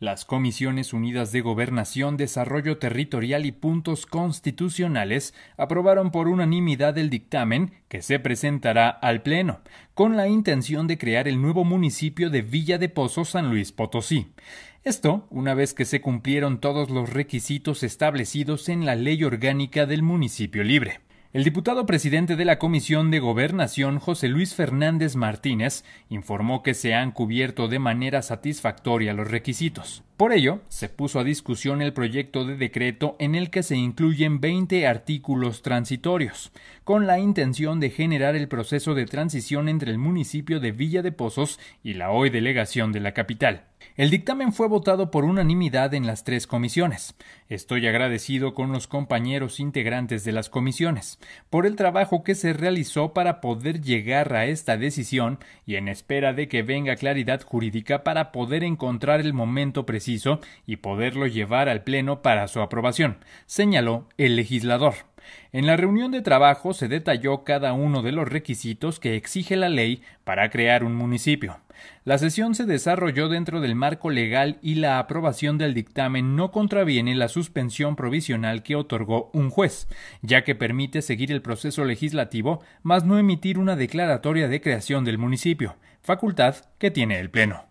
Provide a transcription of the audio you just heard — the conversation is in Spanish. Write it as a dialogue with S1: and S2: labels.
S1: Las Comisiones Unidas de Gobernación, Desarrollo Territorial y Puntos Constitucionales aprobaron por unanimidad el dictamen que se presentará al Pleno, con la intención de crear el nuevo municipio de Villa de Pozo San Luis Potosí. Esto, una vez que se cumplieron todos los requisitos establecidos en la Ley Orgánica del Municipio Libre. El diputado presidente de la Comisión de Gobernación, José Luis Fernández Martínez, informó que se han cubierto de manera satisfactoria los requisitos. Por ello, se puso a discusión el proyecto de decreto en el que se incluyen 20 artículos transitorios, con la intención de generar el proceso de transición entre el municipio de Villa de Pozos y la hoy delegación de la capital. El dictamen fue votado por unanimidad en las tres comisiones. Estoy agradecido con los compañeros integrantes de las comisiones por el trabajo que se realizó para poder llegar a esta decisión y en espera de que venga claridad jurídica para poder encontrar el momento preciso y poderlo llevar al Pleno para su aprobación, señaló el legislador. En la reunión de trabajo se detalló cada uno de los requisitos que exige la ley para crear un municipio. La sesión se desarrolló dentro del marco legal y la aprobación del dictamen no contraviene la suspensión provisional que otorgó un juez, ya que permite seguir el proceso legislativo, mas no emitir una declaratoria de creación del municipio, facultad que tiene el Pleno.